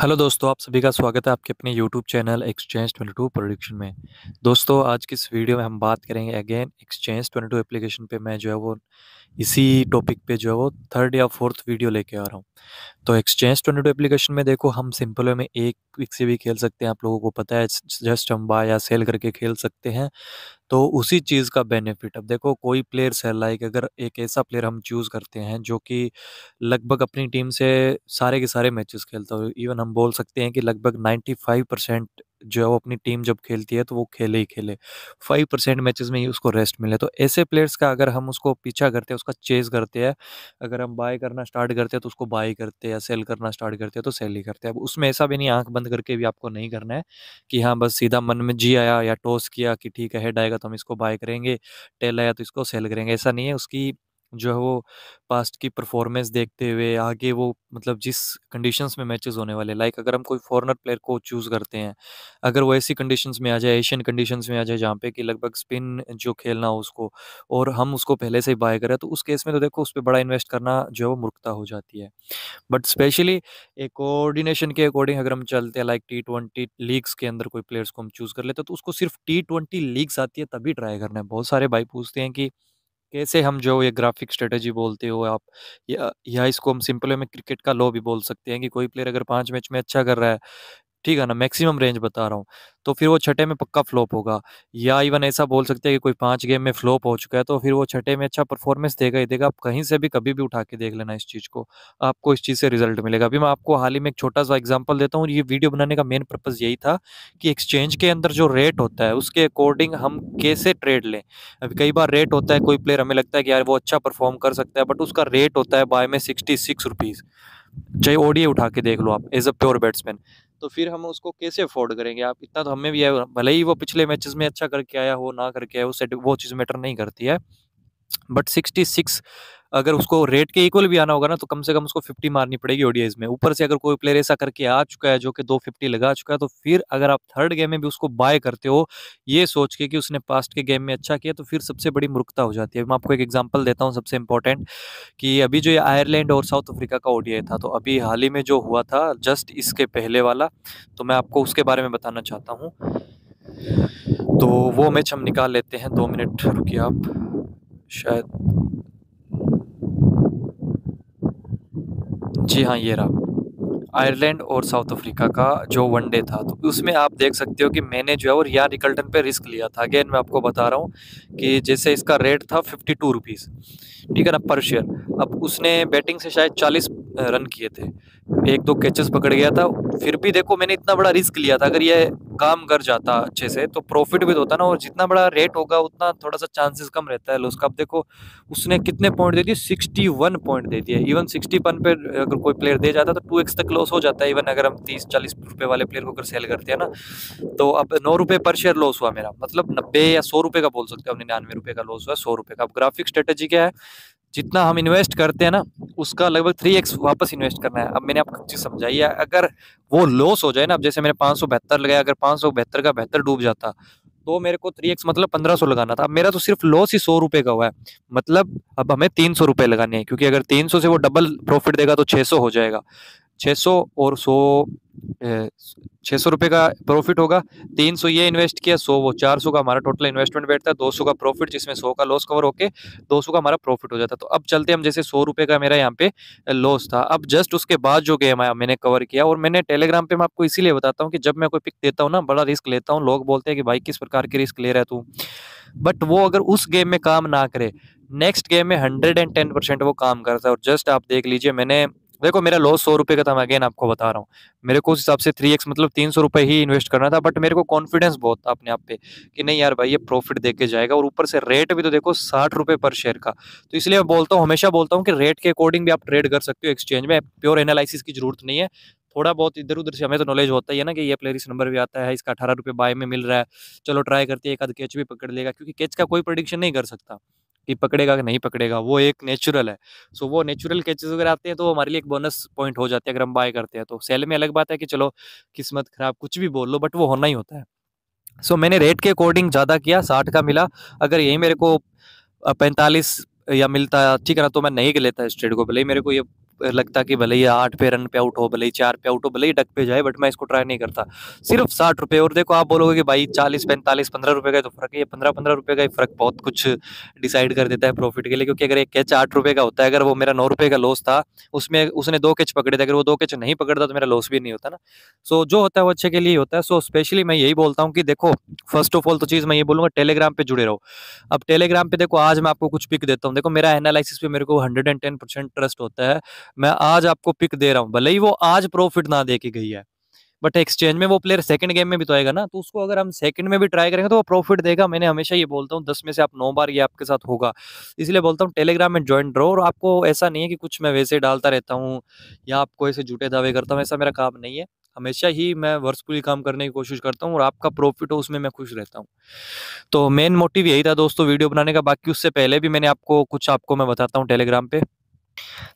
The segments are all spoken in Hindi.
हेलो दोस्तों आप सभी का स्वागत है आपके अपने यूट्यूब चैनल एक्सचेंज 22 प्रोडिक्शन में दोस्तों आज की इस वीडियो में हम बात करेंगे अगेन एक्सचेंज 22 एप्लीकेशन पर मैं जो है वो इसी टॉपिक पे जो है वो थर्ड या फोर्थ वीडियो लेके आ रहा हूँ तो एक्सचेंज 22 एप्लीकेशन में देखो हम सिंपल वे में एक क्विक से भी खेल सकते हैं आप लोगों को पता है जस्ट हम बाय या सेल करके खेल सकते हैं तो उसी चीज़ का बेनिफिट अब देखो कोई प्लेयर्स है लाइक अगर एक ऐसा प्लेयर हम चूज़ करते हैं जो कि लगभग अपनी टीम से सारे के सारे मैचेस खेलता हो इवन हम बोल सकते हैं कि लगभग 95% जो है वो अपनी टीम जब खेलती है तो वो खेले ही खेले फाइव परसेंट मैचेस में ही उसको रेस्ट मिले तो ऐसे प्लेयर्स का अगर हम उसको पीछा करते हैं उसका चेज करते हैं अगर हम बाय करना स्टार्ट करते हैं तो उसको बाय करते हैं या सेल करना स्टार्ट करते हैं तो सेल ही करते हैं अब उसमें ऐसा भी नहीं आंख बंद करके भी आपको नहीं करना है कि हाँ बस सीधा मन में जी आया या टॉस किया कि ठीक है हेड आएगा तो हम इसको बाय करेंगे टेल आया तो इसको सेल करेंगे ऐसा नहीं है उसकी जो है वो पास्ट की परफॉर्मेंस देखते हुए आगे वो मतलब जिस कंडीशंस में मैचेस होने वाले लाइक अगर हम कोई फॉरेनर प्लेयर को चूज़ करते हैं अगर वो ऐसी कंडीशंस में आ जाए एशियन कंडीशंस में आ जाए जहाँ पे कि लगभग स्पिन जो खेलना हो उसको और हम उसको पहले से ही बाय करें तो उस केस में तो देखो उस पर बड़ा इन्वेस्ट करना जो है वो मूर्खता हो जाती है बट स्पेशली एक कोऑर्डिनेशन के अकॉर्डिंग अगर हम चलते हैं लाइक टी ट्वेंटी लीग्स के अंदर कोई प्लेयर्स को हम चूज़ कर लेते हैं तो उसको सिर्फ टी ट्वेंटी लीग्स आती है तभी ट्राई करना है बहुत सारे भाई पूछते हैं कि कैसे हम जो ये ग्राफिक स्ट्रेटजी बोलते हो आप या या इसको हम सिंपल में क्रिकेट का लॉ भी बोल सकते हैं कि कोई प्लेयर अगर पाँच मैच में अच्छा कर रहा है ठीक है ना मैक्सिमम रेंज बता रहा हूँ तो फिर वो छठे में पक्का फ्लॉप होगा या इवन ऐसा बोल सकते हैं कि कोई पांच गेम में फ्लॉप हो चुका है तो फिर वो छठे में अच्छा परफॉर्मेंस देगा ही देगा आप कहीं से भी कभी भी उठा के देख लेना इस चीज़ को आपको इस चीज़ से रिजल्ट मिलेगा अभी मैं आपको हाल ही में एक छोटा सा एग्जाम्पल देता हूँ ये वीडियो बनाने का मेन पर्पज़ यही था कि एक्सचेंज के अंदर जो रेट होता है उसके अकॉर्डिंग हम कैसे ट्रेड लें अभी कई बार रेट होता है कोई प्लेयर हमें लगता है कि यार वो अच्छा परफॉर्म कर सकता है बट उसका रेट होता है बाय में सिक्सटी सिक्स रुपीज़ चाहे ओडीए उठा के देख लो आप एज अ प्योर बैट्समैन तो फिर हम उसको कैसे अफोर्ड करेंगे आप इतना तो हमें भी है भले ही वो पिछले मैचेस में अच्छा करके आया हो ना करके आया उससे वो चीज़ मैटर नहीं करती है बट सिक्सटी सिक्स अगर उसको रेट के इक्वल भी आना होगा ना तो कम से कम उसको फिफ्टी मारनी पड़ेगी ओडीआईज में ऊपर से अगर कोई प्लेयर ऐसा करके आ चुका है जो कि दो फिफ्टी लगा चुका है तो फिर अगर आप थर्ड गेम में भी उसको बाय करते हो ये सोच के कि उसने पास्ट के गेम में अच्छा किया तो फिर सबसे बड़ी मूर्खता हो जाती है मैं आपको एक एग्जाम्पल देता हूँ सबसे इंपॉर्टेंट कि अभी जो ये आयरलैंड और साउथ अफ्रीका का ओडीआई था तो अभी हाल ही में जो हुआ था जस्ट इसके पहले वाला तो मैं आपको उसके बारे में बताना चाहता हूँ तो वो मैच हम निकाल लेते हैं दो मिनट रुकिए आप शायद जी हाँ ये रहा आयरलैंड और साउथ अफ्रीका का जो वनडे था तो उसमें आप देख सकते हो कि मैंने जो है और रिया रिकल्टन पे रिस्क लिया था अगेन मैं आपको बता रहा हूँ कि जैसे इसका रेट था फिफ्टी टू रुपीज़ ठीक है ना पर शेयर अब उसने बैटिंग से शायद चालीस रन किए थे एक दो कैचेस पकड़ गया था फिर भी देखो मैंने इतना बड़ा रिस्क लिया था अगर ये काम कर जाता अच्छे से तो प्रॉफिट भी तो होता ना और जितना बड़ा रेट होगा उतना थोड़ा सा चांसेस कम रहता है लॉस का अब देखो उसने कितने पॉइंट दे दिए सिक्सटी वन पॉइंट दे दिए इवन सिक्सटी वन पे अगर कोई प्लेयर दे जाता तो टू एक्स तक लॉस हो जाता है इवन अगर हम तीस चालीस रुपये वाले प्लेयर को अगर सेल करते हैं ना तो अब नौ रुपये पर शेयर लॉस हुआ मेरा मतलब नब्बे या सौ रुपये का बोल सकते हो निन्यानवे रुपये का लॉस हुआ सौ रुपये का अब ग्राफिक स्ट्रेटेजी क्या है जितना हम इन्वेस्ट करते हैं ना उसका लगभग थ्री एक्स वापस इन्वेस्ट करना है अब मैंने आपको चीज़ समझाई है अगर वो लॉस हो जाए ना अब जैसे मैंने पाँच सौ बहत्तर लगाया अगर पाँच सौ बहत्तर का बेहतर डूब जाता तो मेरे को थ्री एक्स मतलब पंद्रह सौ लगाना था अब मेरा तो सिर्फ लॉस ही सौ रुपये का हुआ है मतलब अब हमें तीन सौ रुपये लगाने हैं क्योंकि अगर तीन सौ से वो डबल प्रॉफिट देगा तो छः सौ हो जाएगा छः सौ और सौ छः सौ रुपए का प्रॉफिट होगा तीन सौ ये इन्वेस्ट किया सौ वो चार सौ का हमारा टोटल इन्वेस्टमेंट बैठता है दो सौ का प्रॉफिट जिसमें सौ का लॉस कवर होके दो सौ का हमारा प्रॉफिट हो जाता है तो अब चलते हम जैसे सौ रुपये का मेरा यहाँ पे लॉस था अब जस्ट उसके बाद जो गेम आया मैंने कवर किया और मैंने टेलीग्राम पर मैं आपको इसीलिए बताता हूँ कि जब मैं कोई पिक देता हूँ ना बड़ा रिस्क लेता हूँ लोग बोलते हैं कि भाई किस प्रकार की रिस्क ले रहा है तू बट वो अगर उस गेम में काम ना करे नेक्स्ट गेम में हंड्रेड एंड टेन परसेंट वो काम करता है और जस्ट आप देख लीजिए मैंने देखो मेरा लॉस सौ रुपये का था मैं अगेन आपको बता रहा हूँ मेरे को उस हिसाब से थ्री एक्स मतलब तीन सौ रुपये ही इन्वेस्ट करना था बट मेरे को कॉन्फिडेंस बहुत था अपने आप पे कि नहीं यार भाई ये प्रॉफिट देके जाएगा और ऊपर से रेट भी तो देखो साठ रुपये पर शेयर का तो इसलिए मैं बोलता हूँ हमेशा बोलता हूँ कि रेट के अकॉर्डिंग भी आप ट्रेड कर सकते हो एक्सचेंज में प्योर एनालिसिस की जरूरत नहीं है थोड़ा बहुत इधर उधर से हमें तो नॉलेज होता ही है ना कि ये प्लेयर इस नंबर भी आता है इसका अठारह रुपये बाय में मिल रहा है चलो ट्राई करते हैं एक आध कैच भी पकड़ लेगा क्योंकि कैच का कोई प्रडिक्शन नहीं कर सकता कि पकड़ेगा कि नहीं पकड़ेगा वो एक नेचुरल है सो वो नेचुरल कैचेज वगैरह आते हैं तो हमारे लिए एक बोनस पॉइंट हो जाते हैं अगर हम बाय करते हैं तो सेल में अलग बात है कि चलो किस्मत खराब कुछ भी बोल लो बट वो होना ही होता है सो so, मैंने रेट के अकॉर्डिंग ज़्यादा किया साठ का मिला अगर यही मेरे को पैंतालीस या मिलता ठीक है ना तो मैं नहीं लेता इस ट्रेड को भले ही मेरे को ये लगता कि भले ही आठ पे रन पे आउट हो भले ही चार पे आउट हो भले ही डक पे जाए बट मैं इसको ट्राई नहीं करता सिर्फ साठ रुपये और देखो आप बोलोगे कि भाई चालीस पैंतालीस पंद्रह रुपये का तो फर्क है ये पंद्रह पंद्रह रुपये का ही फर्क बहुत कुछ डिसाइड कर देता है प्रॉफिट के लिए क्योंकि अगर एक कैच आठ रुपये का होता है अगर वो मेरा नौ रुपये का लॉस था उसमें उसने दो कैच पकड़े थे अगर वो दो कैच नहीं पकड़ता तो मेरा लॉस भी नहीं होता ना सो जो होता है वो अच्छे के लिए होता है सो स्पेशली मैं यही बोलता हूँ कि देखो फर्स्ट ऑफ ऑल तो चीज़ मैं ये बोलूँगा टेलीग्राम पर जुड़े रहो अब टेलीग्राम पे देखो आज मैं आपको कुछ पिक देता हूँ देखो मेरा एनालिसिस पे मेरे को hundred and ten percent trust होता है मैं आज आपको पिक दे रहा हूँ भले ही वो आज प्रॉफिट ना दे के गई है बट एक्सचेंज में वो प्लेयर सेकंड गेम में भी तो आएगा ना तो उसको अगर हम सेकंड में भी ट्राई करेंगे तो वो प्रॉफिट देगा मैंने हमेशा ये बोलता हूँ दस में से आप नौ बार ये आपके साथ होगा इसलिए बोलता हूँ टेलीग्राम में ज्वाइन रहो और आपको ऐसा नहीं है कि कुछ मैं वैसे डालता रहता हूँ या आपको ऐसे झूठे दावे करता हूँ ऐसा मेरा काम नहीं है हमेशा ही मैं पूरी काम करने की कोशिश करता हूँ और आपका प्रॉफिट हो उसमें मैं खुश रहता हूँ तो मेन मोटिव यही था दोस्तों वीडियो बनाने का बाकी उससे पहले भी मैंने आपको कुछ आपको मैं बताता हूँ टेलीग्राम पे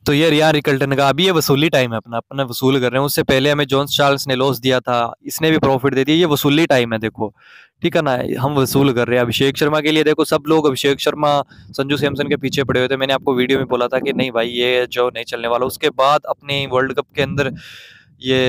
तो ये रिया रिकल्टन का अभी ये वसूली टाइम है अपना अपना वसूल कर रहे हैं उससे पहले हमें जॉन्स चार्ल्स ने लॉस दिया था इसने भी प्रॉफिट दे दिया ये वसूली टाइम है देखो ठीक है ना हम वसूल कर रहे हैं अभिषेक शर्मा के लिए देखो सब लोग अभिषेक शर्मा संजू सैमसन के पीछे पड़े हुए थे मैंने आपको वीडियो में बोला था कि नहीं भाई ये जो नहीं चलने वाला उसके बाद अपने वर्ल्ड कप के अंदर ये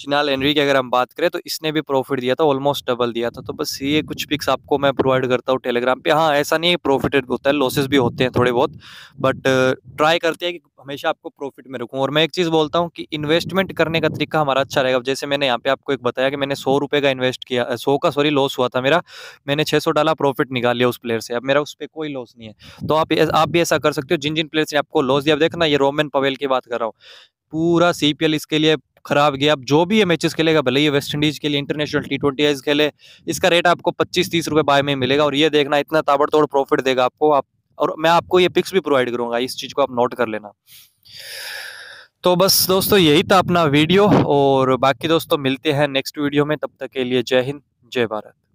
चिनाल एनरी की अगर हम बात करें तो इसने भी प्रॉफिट दिया था ऑलमोस्ट डबल दिया था तो बस ये कुछ पिक्स आपको मैं प्रोवाइड करता हूँ टेलीग्राम पे हाँ ऐसा नहीं प्रॉफिटेड होता है लॉसेस भी होते हैं थोड़े बहुत बट ट्राई uh, करते हैं कि हमेशा आपको प्रॉफिट में रखूँ और मैं एक चीज़ बोलता हूँ कि इन्वेस्टमेंट करने का तरीका हमारा अच्छा रहेगा जैसे मैंने यहाँ पे आपको एक बताया कि मैंने सौ रुपये का इन्वेस्ट किया सौ का सॉरी लॉस हुआ था मेरा मैंने छः सौ डाला प्रॉफिट निकाल लिया उस प्लेयर से अब मेरा उस पर कोई लॉस नहीं है तो आप आप भी ऐसा कर सकते हो जिन जिन प्लेयर्स ने आपको लॉस दिया देखना ये रोमन पवेल की बात कर रहा हूँ पूरा सी इसके लिए खराब गया अब जो भी ये मैचेस खेलेगा भले ये वेस्ट इंडीज के लिए इंटरनेशनल टी ट्वेंटी खेले इसका रेट आपको पच्चीस तीस रुपए बाय में मिलेगा और ये देखना इतना ताबड़तोड़ प्रॉफिट देगा आपको आप और मैं आपको ये पिक्स भी प्रोवाइड करूंगा इस चीज को आप नोट कर लेना तो बस दोस्तों यही था अपना वीडियो और बाकी दोस्तों मिलते हैं नेक्स्ट वीडियो में तब तक के लिए जय हिंद जय भारत